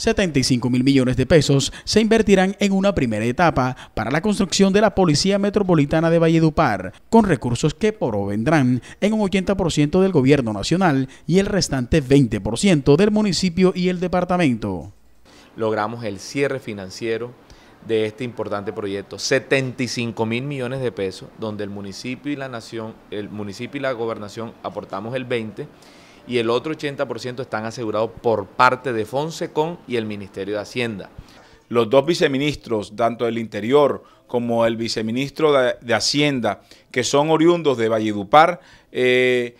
75 mil millones de pesos se invertirán en una primera etapa para la construcción de la Policía Metropolitana de Valledupar, con recursos que provendrán en un 80% del gobierno nacional y el restante 20% del municipio y el departamento. Logramos el cierre financiero de este importante proyecto, 75 mil millones de pesos, donde el municipio y la nación, el municipio y la gobernación aportamos el 20 y el otro 80% están asegurados por parte de FONSECON y el Ministerio de Hacienda. Los dos viceministros, tanto del Interior como el viceministro de, Hacienda, que son oriundos de Valledupar, eh,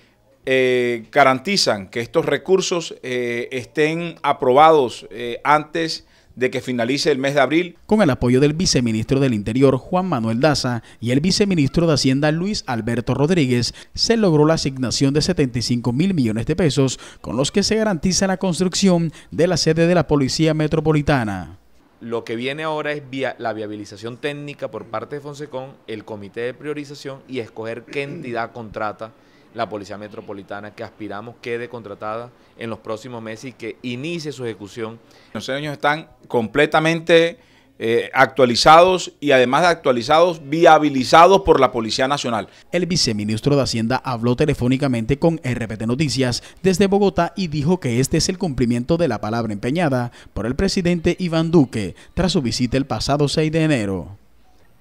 eh, garantizan que estos recursos eh, estén aprobados antes de que finalice el mes de abril. Con el apoyo del viceministro del Interior Juan Manuel Daza y el viceministro de Hacienda Luis Alberto Rodríguez, se logró la asignación de 75 mil millones de pesos con los que se garantiza la construcción de la sede de la Policía Metropolitana. Lo que viene ahora es la viabilización técnica por parte de Fonsecon, el comité de priorización y escoger qué entidad contrata la Policía Metropolitana que aspiramos quede contratada en los próximos meses y que inicie su ejecución. Los sueños están completamente eh, actualizados y además de actualizados, viabilizados por la Policía Nacional. El viceministro de Hacienda habló telefónicamente con RPT Noticias desde Bogotá y dijo que este es el cumplimiento de la palabra empeñada por el presidente Iván Duque tras su visita el pasado 6 de enero.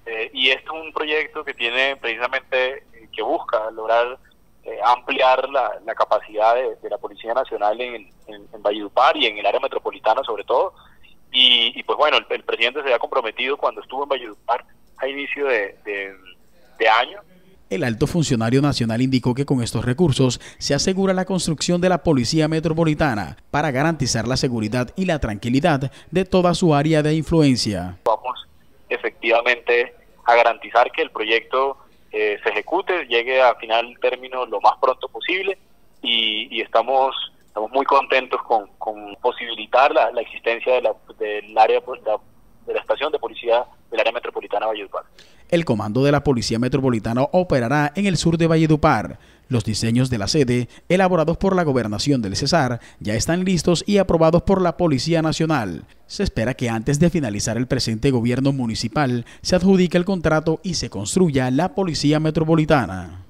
Eh, y este es un proyecto que tiene precisamente, eh, que busca lograr eh, ampliar la, capacidad de, la Policía Nacional en, en, Valledupar y en el área metropolitana sobre todo. Y, pues bueno, el, presidente se había comprometido cuando estuvo en Valledupar a inicio de, de año. El alto funcionario nacional indicó que con estos recursos se asegura la construcción de la Policía Metropolitana para garantizar la seguridad y la tranquilidad de toda su área de influencia. Vamos efectivamente a garantizar que el proyecto eh, se ejecute, llegue a final término lo más pronto posible y, estamos estamos muy contentos con, posibilitar la, existencia de la, del área de la, estación de policía del área metropolitana de Valladolid. El comando de la Policía Metropolitana operará en el sur de Valledupar. Los diseños de la sede, elaborados por la Gobernación del Cesar, ya están listos y aprobados por la Policía Nacional. Se espera que antes de finalizar el presente gobierno municipal se adjudique el contrato y se construya la Policía Metropolitana.